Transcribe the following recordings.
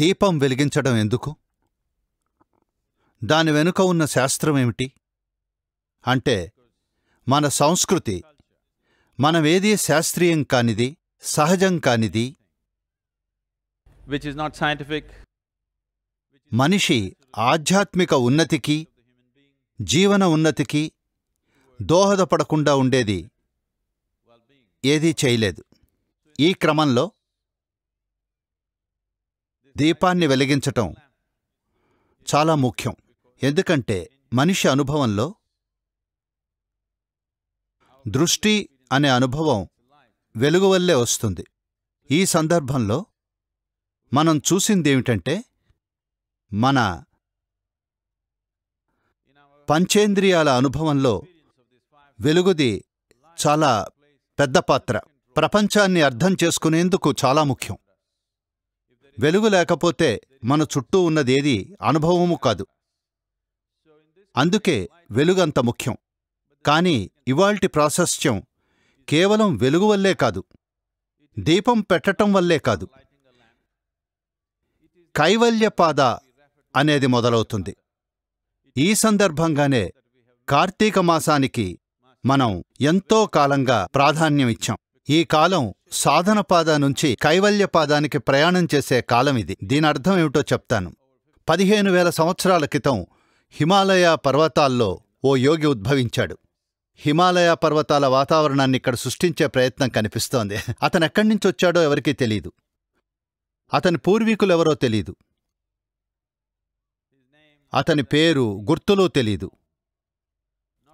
దీపం వెలిగించడం ఎందుకు దాని వెనుక ఉన్న శాస్త్రమేమిటి అంటే మన సంస్కృతి మనమేది శాస్త్రీయం కానిది సహజం కానిది సైంటిఫిక్ మనిషి ఆధ్యాత్మిక ఉన్నతికి జీవన ఉన్నతికి దోహదపడకుండా ఉండేది ఏదీ చేయలేదు ఈ క్రమంలో దీపాన్ని వెలిగించటం చాలా ముఖ్యం ఎందుకంటే మనిషి అనుభవంలో దృష్టి అనే అనుభవం వెలుగు వల్లే వస్తుంది ఈ సందర్భంలో మనం చూసిందేమిటంటే మన పంచేంద్రియాల అనుభవంలో వెలుగుది చాలా పెద్ద పాత్ర ప్రపంచాన్ని అర్థం చేసుకునేందుకు చాలా ముఖ్యం వెలుగు లేకపోతే మన చుట్టూ ఉన్నదేది అనుభవము కాదు అందుకే వెలుగంత ముఖ్యం కాని ఇవాల్టి ప్రాశస్త్యం కేవలం వెలుగు వల్లే కాదు దీపం పెట్టటం వల్లే కాదు కైవల్యపాద అనేది మొదలవుతుంది ఈ సందర్భంగానే కార్తీక మాసానికి మనం ఎంతో కాలంగా ప్రాధాన్యమిచ్చాం ఈ కాలం సాధన నుంచి కైవల్యపాదానికి ప్రయాణం చేసే కాలమిది ఇది ఏమిటో చెప్తాను పదిహేను వేల సంవత్సరాల క్రితం హిమాలయ పర్వతాల్లో ఓ యోగి ఉద్భవించాడు హిమాలయ పర్వతాల వాతావరణాన్ని ఇక్కడ సృష్టించే ప్రయత్నం కనిపిస్తోంది అతను ఎక్కడి నుంచి వచ్చాడో ఎవరికీ తెలీదు అతని పూర్వీకులెవరో తెలీదు అతని పేరు గుర్తులో తెలీదు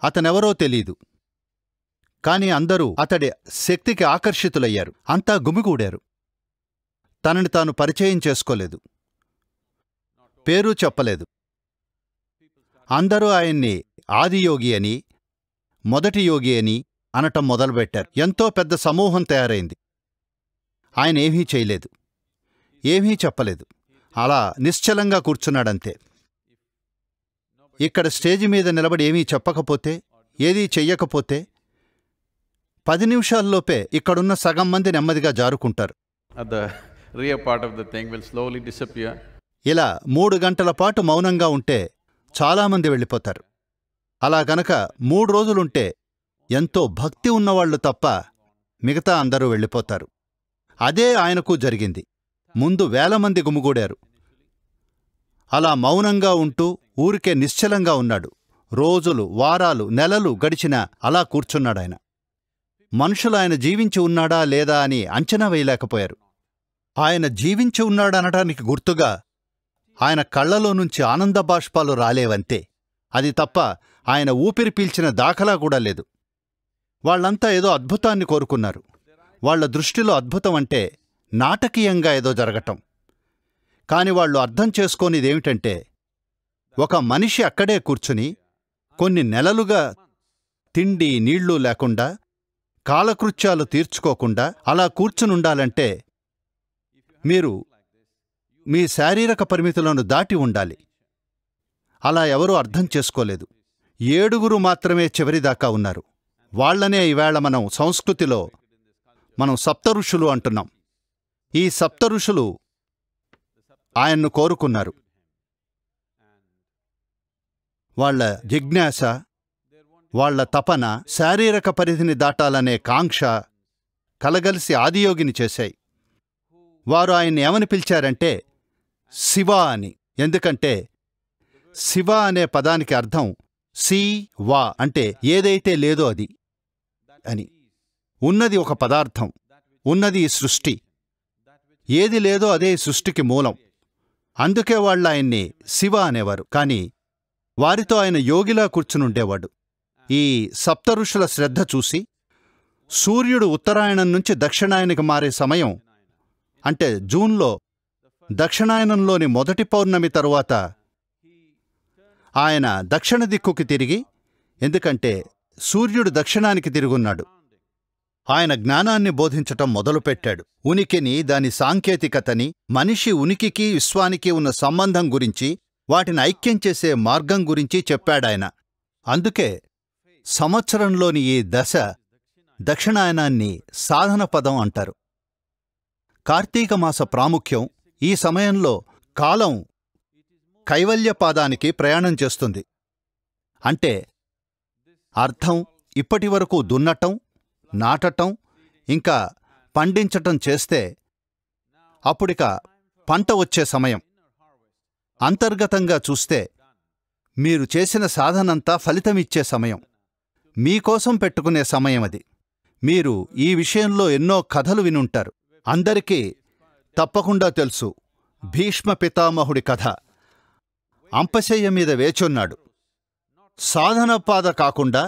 అతనెవరో తెలీదు కాని అందరూ అతడి శక్తికి ఆకర్షితులయ్యారు అంతా గుమిగూడారు తనని తాను పరిచయం చేసుకోలేదు పేరు చెప్పలేదు అందరూ ఆయన్ని ఆదియోగి అని మొదటి యోగి అని అనటం మొదలుపెట్టారు ఎంతో పెద్ద సమూహం తయారైంది ఆయన ఏమీ చేయలేదు ఏమీ చెప్పలేదు అలా నిశ్చలంగా కూర్చున్నాడంతే ఇక్కడ స్టేజి మీద నిలబడి ఏమీ చెప్పకపోతే ఏదీ చెయ్యకపోతే పది నిమిషాల్లోపే ఇక్కడున్న సగం మంది నెమ్మదిగా జారుకుంటారు ఇలా మూడు గంటల పాటు మౌనంగా ఉంటే చాలామంది వెళ్ళిపోతారు అలా గనక మూడు రోజులుంటే ఎంతో భక్తి ఉన్నవాళ్లు తప్ప మిగతా అందరూ వెళ్ళిపోతారు అదే ఆయనకు జరిగింది ముందు వేల మంది గుమిగూడారు అలా మౌనంగా ఉంటూ ఊరికే నిశ్చలంగా ఉన్నాడు రోజులు వారాలు నెలలు గడిచిన అలా కూర్చున్నాడాయన మనుషులు ఆయన జీవించి ఉన్నాడా లేదా అని అంచనా వేయలేకపోయారు ఆయన జీవించి ఉన్నాడనటానికి గుర్తుగా ఆయన కళ్లలో నుంచి ఆనంద బాష్పాలు రాలేవంతే అది తప్ప ఆయన ఊపిరి పీల్చిన దాఖలా కూడా లేదు వాళ్లంతా ఏదో అద్భుతాన్ని కోరుకున్నారు వాళ్ల దృష్టిలో అద్భుతం అంటే నాటకీయంగా ఏదో జరగటం కాని వాళ్ళు అర్థం చేసుకోనిదేమిటంటే ఒక మనిషి అక్కడే కూర్చుని కొన్ని నెలలుగా తిండి నీళ్లు లేకుండా కాలకృత్యాలు తీర్చుకోకుండా అలా కూర్చునుండాలంటే మీరు మీ శారీరక పరిమితులను దాటి ఉండాలి అలా ఎవరూ అర్థం చేసుకోలేదు ఏడుగురు మాత్రమే చివరిదాకా ఉన్నారు వాళ్లనే ఈవేళ మనం సంస్కృతిలో మనం సప్తఋషులు అంటున్నాం ఈ సప్తఋషులు ఆయన్ను కోరుకున్నారు వాళ్ల జిజ్ఞాస వాళ్ల తపన శారీరక పరిధిని దాటాలనే కాంక్ష కలగలిసి ఆదియోగిని చేశాయి వారు ఆయన్ని ఏమని పిలిచారంటే శివ అని ఎందుకంటే శివ అనే పదానికి అర్థం సి వా అంటే ఏదైతే లేదో అది అని ఉన్నది ఒక పదార్థం ఉన్నది ఈ సృష్టి ఏది లేదో అదే సృష్టికి మూలం అందుకే వాళ్ళు ఆయన్ని శివ అనేవారు కానీ వారితో ఆయన యోగిలా కూర్చునుండేవాడు ఈ సప్తఋషుల శ్రద్ధ చూసి సూర్యుడు ఉత్తరాయణం నుంచి దక్షిణాయనకి మారే సమయం అంటే జూన్లో దక్షిణాయనంలోని మొదటి పౌర్ణమి తరువాత ఆయన దక్షిణ దిక్కుకి తిరిగి ఎందుకంటే సూర్యుడు దక్షిణానికి తిరుగున్నాడు ఆయన జ్ఞానాన్ని బోధించటం మొదలుపెట్టాడు ఉనికిని దాని సాంకేతికతని మనిషి ఉనికికి విశ్వానికి ఉన్న సంబంధం గురించి వాటిని ఐక్యం చేసే మార్గం గురించి చెప్పాడాయన అందుకే సంవత్సరంలోని ఈ దశ దక్షిణాయనాన్ని సాధనపదం అంటారు కార్తీక మాస ప్రాముఖ్యం ఈ సమయంలో కాలం కైవల్యపాదానికి ప్రయాణం చేస్తుంది అంటే అర్థం ఇప్పటి వరకు దున్నటం నాటటం ఇంకా పండించటం చేస్తే అప్పుడిక పంట వచ్చే సమయం అంతర్గతంగా చూస్తే మీరు చేసిన సాధనంతా ఫలితమిచ్చే సమయం మీకోసం పెట్టుకునే సమయమది మీరు ఈ విషయంలో ఎన్నో కథలు వినుంటారు అందరికీ తప్పకుండా తెలుసు భీష్మ పితామహుడి కథ అంపశయ్య మీద వేచున్నాడు సాధనపాద కాకుండా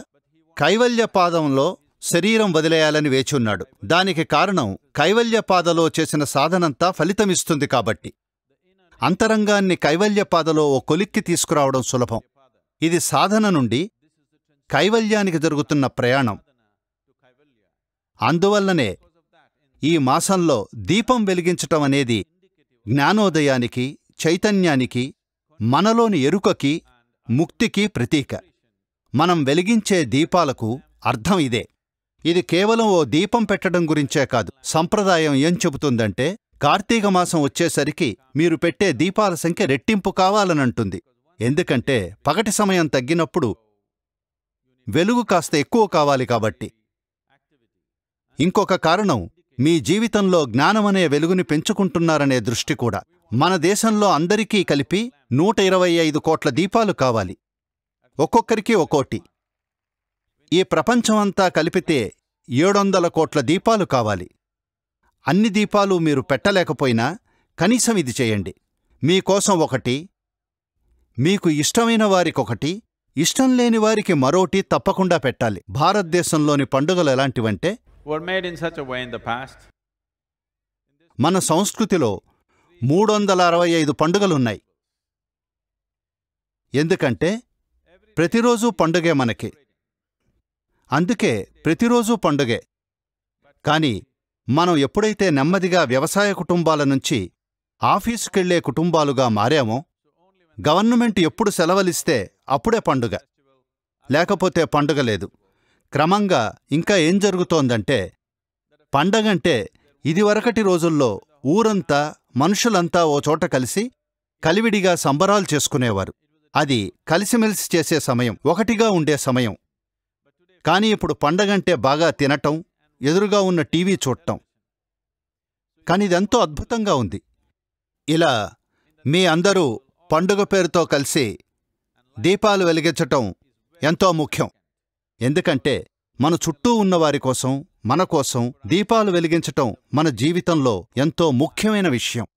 కైవల్యపాదంలో శరీరం వదిలేయాలని వేచున్నాడు దానికి కారణం కైవల్యపాదలో చేసిన సాధనంతా ఫలితమిస్తుంది కాబట్టి అంతరంగాన్ని కైవల్యపాదలో ఓ కొలిక్కి తీసుకురావడం సులభం ఇది సాధన నుండి కైవల్యానికి జరుగుతున్న ప్రయాణం అందువల్లనే ఈ మాసంలో దీపం వెలిగించటం అనేది జ్ఞానోదయానికి చైతన్యానికి మనలోని ఎరుకకి ముక్తికి ప్రతీక మనం వెలిగించే దీపాలకు అర్థం ఇదే ఇది కేవలం ఓ దీపం పెట్టడం గురించే కాదు సంప్రదాయం ఏం చెబుతుందంటే కార్తీక మాసం వచ్చేసరికి మీరు పెట్టే దీపాల సంఖ్య రెట్టింపు కావాలనంటుంది ఎందుకంటే పగటి సమయం తగ్గినప్పుడు వెలుగు కాస్త ఎక్కువ కావాలి కాబట్టి ఇంకొక కారణం మీ జీవితంలో జ్ఞానమనే వెలుగుని పెంచుకుంటున్నారనే దృష్టి కూడా మన దేశంలో అందరికీ కలిపి నూట ఇరవై ఐదు కోట్ల దీపాలు కావాలి ఒక్కొక్కరికి ఒక్కోటి ఈ ప్రపంచమంతా కలిపితే ఏడొందల కోట్ల దీపాలు కావాలి అన్ని దీపాలు మీరు పెట్టలేకపోయినా కనీసం ఇది చేయండి మీకోసం ఒకటి మీకు ఇష్టమైన వారికొకటి ఇష్టం లేని వారికి మరోటి తప్పకుండా పెట్టాలి భారతదేశంలోని పండుగలు ఎలాంటివంటే మన సంస్కృతిలో మూడు వందల అరవై ఐదు పండుగలున్నాయి ఎందుకంటే ప్రతిరోజు పండుగే మనకి అందుకే ప్రతిరోజు పండుగే కానీ మనం ఎప్పుడైతే నెమ్మదిగా వ్యవసాయ కుటుంబాల నుంచి ఆఫీసుకెళ్లే కుటుంబాలుగా మారామో గవర్నమెంట్ ఎప్పుడు సెలవలిస్తే అప్పుడే పండుగ లేకపోతే పండుగ లేదు క్రమంగా ఇంకా ఏం జరుగుతోందంటే పండగంటే ఇదివరకటి రోజుల్లో ఊరంతా మనుషులంతా ఓ చోట కలిసి కలివిడిగా సంబరాలు చేసుకునేవారు అది కలిసిమెలిసి చేసే సమయం ఒకటిగా ఉండే సమయం కాని ఇప్పుడు పండగంటే బాగా తినటం ఎదురుగా ఉన్న టీవీ చూడటం కానిదెంతో అద్భుతంగా ఉంది ఇలా మీ అందరూ పండుగ పేరుతో కలిసి దీపాలు వెలిగించటం ఎంతో ముఖ్యం ఎందుకంటే మన చుట్టూ ఉన్నవారి కోసం మన కోసం దీపాలు వెలిగించటం మన జీవితంలో ఎంతో ముఖ్యమైన విషయం